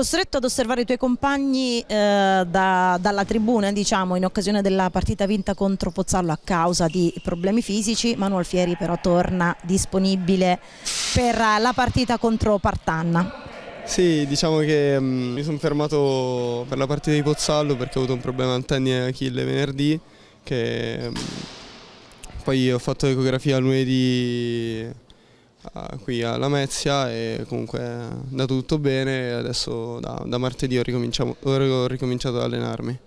costretto ad osservare i tuoi compagni eh, da, dalla tribuna diciamo, in occasione della partita vinta contro Pozzallo a causa di problemi fisici, Manu Fieri però torna disponibile per la partita contro Partanna. Sì, diciamo che mh, mm, mi sono fermato per la partita di Pozzallo perché ho avuto un problema al tendine Achille venerdì che mh, mm, poi ho fatto ecografia lunedì qui a Lamezia e comunque è andato tutto bene e adesso da, da martedì ho, ho ricominciato ad allenarmi.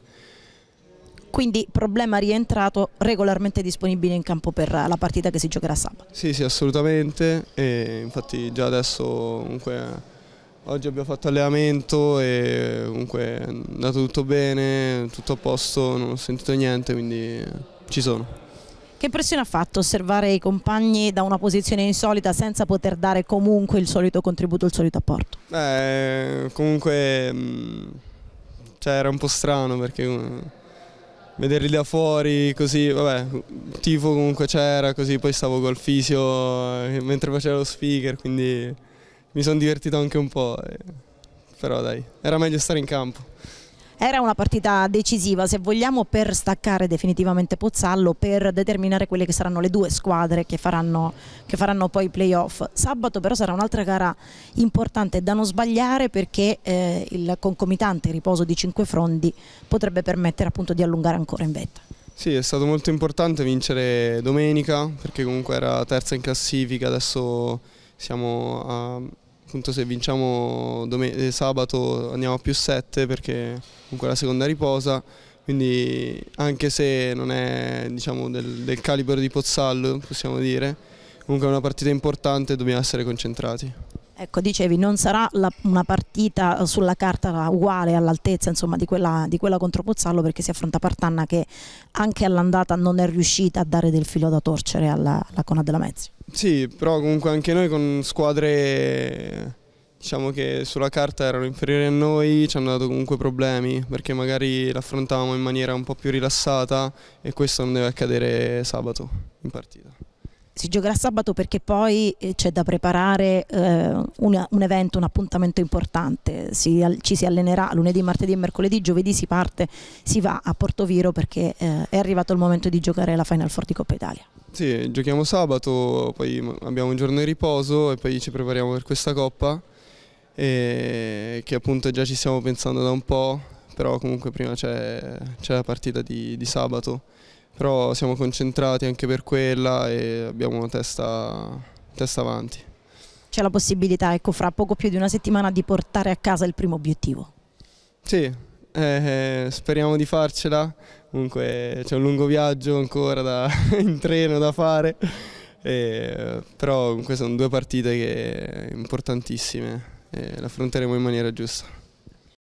Quindi problema rientrato regolarmente disponibile in campo per la partita che si giocherà sabato? Sì, sì, assolutamente e infatti già adesso comunque oggi abbiamo fatto allenamento e comunque è andato tutto bene, tutto a posto, non ho sentito niente quindi ci sono. Che impressione ha fatto osservare i compagni da una posizione insolita senza poter dare comunque il solito contributo, il solito apporto? Beh, comunque mm, cioè, era un po' strano perché mm, vederli da fuori così, vabbè, tifo comunque c'era così, poi stavo col fisio eh, mentre faceva lo speaker, quindi mi sono divertito anche un po', eh, però dai, era meglio stare in campo. Era una partita decisiva, se vogliamo, per staccare definitivamente Pozzallo, per determinare quelle che saranno le due squadre che faranno, che faranno poi i playoff. Sabato però sarà un'altra gara importante da non sbagliare perché eh, il concomitante riposo di 5 frondi potrebbe permettere appunto di allungare ancora in vetta. Sì, è stato molto importante vincere domenica perché comunque era terza in classifica, adesso siamo a appunto se vinciamo eh, sabato andiamo a più 7 perché comunque la seconda riposa, quindi anche se non è diciamo, del, del calibro di Pozzallo possiamo dire, comunque è una partita importante e dobbiamo essere concentrati. Ecco, dicevi, non sarà la, una partita eh, sulla carta uguale all'altezza di, quella, di, quella, contro Pozzallo perché si affronta Partanna che anche all'andata non è riuscita a dare del filo da torcere alla, alla Cona della Mezzi. Sì, però comunque anche noi con squadre diciamo che sulla carta erano inferiori a noi ci hanno dato comunque problemi perché magari l'affrontavamo in maniera un po' più rilassata e questo non deve accadere sabato in partita si giocherà sabato perché poi eh, c'è da preparare eh, una, un evento, un appuntamento importante, si, ci si allenerà lunedì, martedì e mercoledì, giovedì si parte, si va a Portoviro perché eh, è arrivato il momento di giocare la Final Four di Coppa Italia. Sì, giochiamo sabato, poi abbiamo un giorno di riposo e poi ci prepariamo per questa Coppa che appunto già ci stiamo pensando da un po', però comunque prima c'è la partita di, di sabato però siamo concentrati anche per quella e abbiamo testa, testa avanti. C'è la possibilità, ecco, fra poco più di una settimana di portare a casa il primo obiettivo? Sì, eh, eh speriamo di farcela, comunque c'è un lungo viaggio ancora da, in treno da fare, eh, però comunque sono due partite importantissime e eh, affronteremo in maniera giusta.